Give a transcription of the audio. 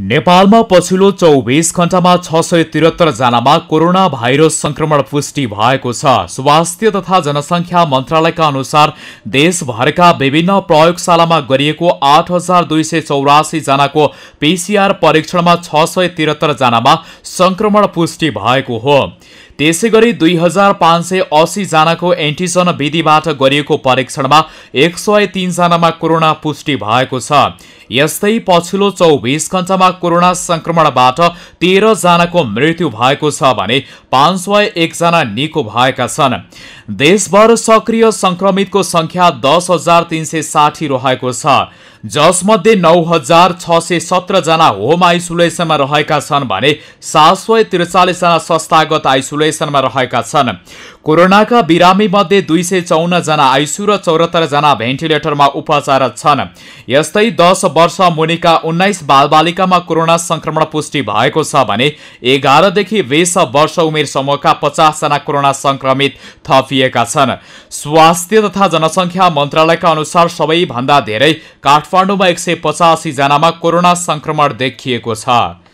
नेपालमा पछिल्लो चौबिस घण्टामा छ सय त्रिहत्तर जनामा कोरोना भाइरस संक्रमण पुष्टि भएको छ स्वास्थ्य तथा जनसङ्ख्या मन्त्रालयका अनुसार देशभरका विभिन्न प्रयोगशालामा गरिएको आठ हजार दुई सय चौरासी जनाको पिसिआर परीक्षणमा छ सय त्रिहत्तर जनामा संक्रमण पुष्टि भएको हो त्यसै गरी दुई हजार पाँच सय अस्सी जनाको एन्टिजन विधिबाट गरिएको परीक्षणमा एक सय तीनजनामा कोरोना पुष्टि भएको छ यस्तै पछिल्लो चौबिस घण्टामा कोरोना संक्रमणबाट जनाको मृत्यु भएको छ भने पाँच सय एकजना निको भएका छन् देशभर सक्रिय संक्रमितको संख्या दस हजार तीन सय साठी रहेको छ जसमध्ये नौ हजार छ सय सत्रजना होम आइसोलेसनमा रहेका छन् भने सात सय त्रिचालिसजना संस्थागत आइसोलेसनमा रहेका छन् कोरोनाका बिरामी मध्ये दुई सय चौन्नजना आइसु र चौरात्तरजना भेन्टिलेटरमा उपचारत छन् यस्तै दस वर्ष मुनिका उन्नाइस बालबालिकामा कोरोना संक्रमण पुष्टि भएको छ भने एघारदेखि बिस वर्ष उमेर समूहका पचासजना कोरोना संक्रमित थपिएका छन् स्वास्थ्य तथा जनसङ्ख्या मन्त्रालयका अनुसार सबैभन्दा धेरै काठ काठमाडौँमा एक सय पचासीजनामा कोरोना संक्रमण देखिएको छ